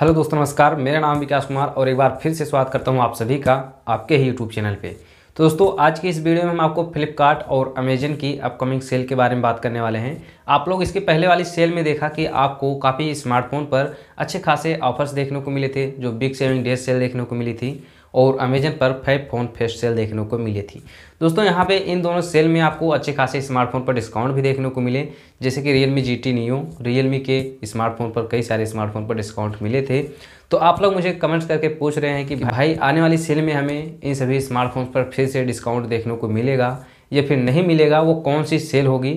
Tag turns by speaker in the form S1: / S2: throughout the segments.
S1: hello दोस्तों नमस्कार मेरा नाम विकास कुमार और एक बार फिर से स्वागत करता हूं आप सभी का आपके ही यूट्यूब चैनल पे तो दोस्तों आज की इस वीडियो में हम आपको फ्लिपकार्ट और अमेजन की अपकमिंग सेल के बारे में बात करने वाले हैं आप लोग इसके पहले वाली सेल में देखा कि आपको काफ़ी स्मार्टफोन पर अच्छे खासे ऑफर्स देखने को मिले थे जो बिग सेविंग डेज सेल देखने को मिली थी और अमेजन पर फाइव फोन फेस्ट सेल देखने को मिली थी दोस्तों यहाँ पे इन दोनों सेल में आपको अच्छे खासे स्मार्टफोन पर डिस्काउंट भी देखने को मिले जैसे कि Realme G T Neo Realme के स्मार्टफोन पर कई सारे स्मार्टफोन पर डिस्काउंट मिले थे तो आप लोग मुझे कमेंट्स करके पूछ रहे हैं कि भाई आने वाली सेल में हमें इन सभी स्मार्टफोन पर फिर से डिस्काउंट देखने को मिलेगा या फिर नहीं मिलेगा वो कौन सी सेल होगी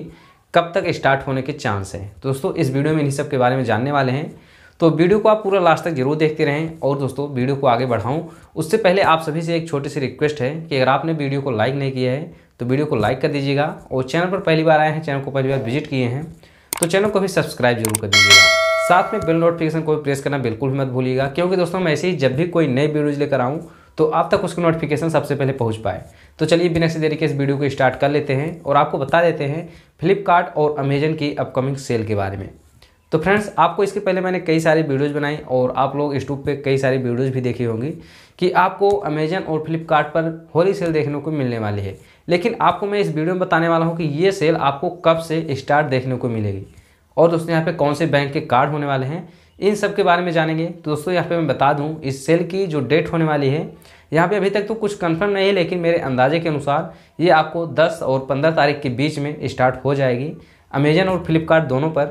S1: कब तक स्टार्ट होने के चांस हैं दोस्तों इस वीडियो में इन्हीं सब के बारे में जानने वाले हैं तो वीडियो को आप पूरा लास्ट तक जरूर देखते रहें और दोस्तों वीडियो को आगे बढ़ाऊँ उससे पहले आप सभी से एक छोटी सी रिक्वेस्ट है कि अगर आपने वीडियो को लाइक नहीं किया है तो वीडियो को लाइक कर दीजिएगा और चैनल पर पहली बार आए हैं चैनल को पहली बार विजिट किए हैं तो चैनल को भी सब्सक्राइब जरूर कर दीजिएगा साथ में बिल नोटिफिकेशन को भी प्रेस करना बिल्कुल भी मत भूलिएगा क्योंकि दोस्तों मैं ऐसे ही जब भी कोई नई वीडियोज लेकर आऊँ तो आप तक उसकी नोटिफिकेशन सबसे पहले पहुंच पाए तो चलिए बिना किसी तरीके इस वीडियो को स्टार्ट कर लेते हैं और आपको बता देते हैं फ्लिपकार्ट और अमेजन की अपकमिंग सेल के बारे में तो फ्रेंड्स आपको इसके पहले मैंने कई सारी वीडियोज़ बनाई और आप लोग यूट्यूब पे कई सारी वीडियोज़ भी देखी होंगी कि आपको अमेजन और फ्लिपकार्ट पर होली सेल देखने को मिलने वाली है लेकिन आपको मैं इस वीडियो में बताने वाला हूँ कि ये सेल आपको कब से स्टार्ट देखने को मिलेगी और दोस्तों यहाँ पर कौन से बैंक के कार्ड होने वाले हैं इन सब के बारे में जानेंगे तो दोस्तों यहाँ पर मैं बता दूँ इस सेल की जो डेट होने वाली है यहाँ पे अभी तक तो कुछ कंफर्म नहीं है लेकिन मेरे अंदाजे के अनुसार ये आपको 10 और 15 तारीख के बीच में स्टार्ट हो जाएगी अमेजन और फ्लिपकार्ट दोनों पर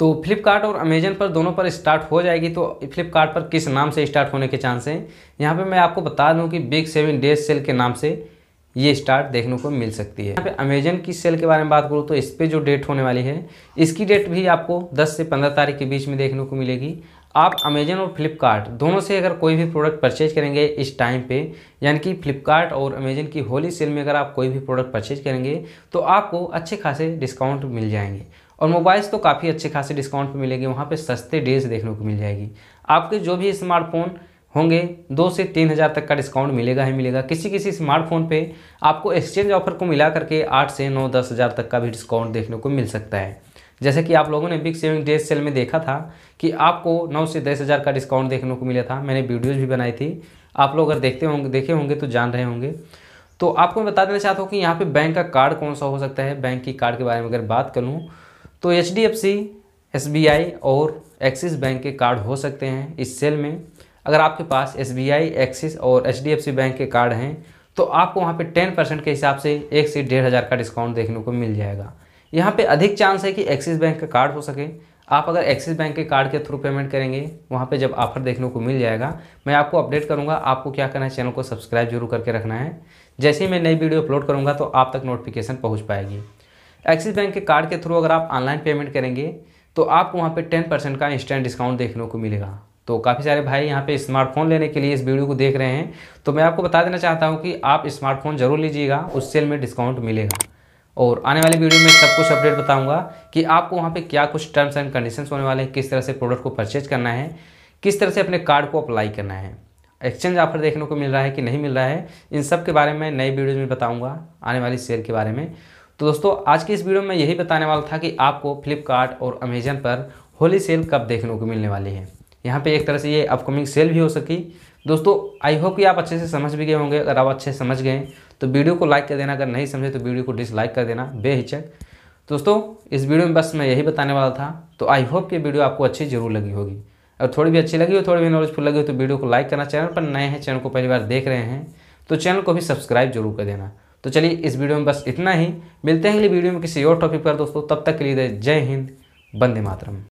S1: तो फ्लिपकार्ट और अमेजन पर दोनों पर स्टार्ट हो जाएगी तो फ्लिपकार्ट पर किस नाम से स्टार्ट होने के चांस हैं यहाँ पे मैं आपको बता दूँ कि बिग सेवन डेज सेल के नाम से ये स्टार्ट देखने को मिल सकती है यहाँ पे अमेजन की सेल के बारे में बात करूँ तो इस पर जो डेट होने वाली है इसकी डेट भी आपको 10 से 15 तारीख के बीच में देखने को मिलेगी आप अमेजन और फ्लिपकार्ट दोनों से अगर कोई भी प्रोडक्ट परचेज करेंगे इस टाइम पे यानी कि फ्लिपकार्ट और अमेजन की होली सेल में अगर आप कोई भी प्रोडक्ट परचेज करेंगे तो आपको अच्छे खासे डिस्काउंट मिल जाएंगे और मोबाइल्स तो काफ़ी अच्छे खासे डिस्काउंट पर मिलेंगे वहाँ पर सस्ते डेज देखने को मिल जाएगी आपके जो भी स्मार्टफोन होंगे दो से तीन हज़ार तक का डिस्काउंट मिलेगा ही मिलेगा किसी किसी स्मार्टफोन पे आपको एक्सचेंज ऑफर को मिला करके आठ से नौ दस हज़ार तक का भी डिस्काउंट देखने को मिल सकता है जैसे कि आप लोगों ने बिग सेविंग डेज सेल में देखा था कि आपको नौ से दस हज़ार का डिस्काउंट देखने को मिला था मैंने वीडियोज़ भी बनाई थी आप लोग अगर देखते होंगे देखे होंगे तो जान रहे होंगे तो आपको मैं बता देना चाहता हूँ कि यहाँ पर बैंक का कार्ड कौन सा हो सकता है बैंक की कार्ड के बारे में अगर बात करूँ तो H D F C S B I और एक्सिस बैंक के कार्ड हो सकते हैं इस सेल में अगर आपके पास एस बी आई एक्सिस और H D F C bank के कार्ड हैं तो आपको वहाँ पे टेन परसेंट के हिसाब से एक से डेढ़ हज़ार का डिस्काउंट देखने को मिल जाएगा यहाँ पे अधिक चांस है कि एक्सिस बैंक का कार्ड हो सके आप अगर एक्सिस बैंक के कार्ड के थ्रू पेमेंट करेंगे वहाँ पे जब ऑफर देखने को मिल जाएगा मैं आपको अपडेट करूँगा आपको क्या करना है चैनल को सब्सक्राइब जरूर करके रखना है जैसे ही मैं नई वीडियो अपलोड करूँगा तो आप तक नोटिफिकेशन पहुँच पाएगी एक्सिस बैंक के कार्ड के थ्रू अगर आप ऑनलाइन पेमेंट करेंगे तो आपको वहाँ पे टेन परसेंट का इंस्टेंट डिस्काउंट देखने को मिलेगा तो काफ़ी सारे भाई यहाँ पे स्मार्टफोन लेने के लिए इस वीडियो को देख रहे हैं तो मैं आपको बता देना चाहता हूँ कि आप स्मार्टफोन जरूर लीजिएगा उस सेल में डिस्काउंट मिलेगा और आने वाले वीडियो में सब कुछ अपडेट बताऊँगा कि आपको वहाँ पे क्या कुछ टर्म्स एंड कंडीशन होने वाले हैं किस तरह से प्रोडक्ट को परचेज करना है किस तरह से अपने कार्ड को अप्लाई करना है एक्सचेंज ऑफर देखने को मिल रहा है कि नहीं मिल रहा है इन सब के बारे में नई वीडियोज में बताऊँगा आने वाली सेल के बारे में तो दोस्तों आज की इस वीडियो में यही बताने वाला था कि आपको फ्लिपकार्ट और अमेजन पर होली सेल कब देखने को मिलने वाली है यहाँ पे एक तरह से ये अपकमिंग सेल भी हो सकी दोस्तों आई होप कि आप अच्छे से समझ भी गए होंगे अगर आप अच्छे समझ गए तो वीडियो को लाइक कर देना अगर नहीं समझे तो वीडियो को डिसलाइक कर देना बेहिचक दोस्तों इस वीडियो में बस मैं यही बताने वाला था तो आई होप ये वीडियो आपको अच्छी जरूर लगी होगी और थोड़ी भी अच्छी लगी हो थोड़ी भी नॉलेजफुल लगी हो तो वीडियो को लाइक करना चैनल पर नए हैं चैनल को पहली बार देख रहे हैं तो चैनल को भी सब्सक्राइब जरूर कर देना तो चलिए इस वीडियो में बस इतना ही मिलते हैं अगली वीडियो में किसी और टॉपिक पर दोस्तों तब तक के लिए जय हिंद बंदे मातरम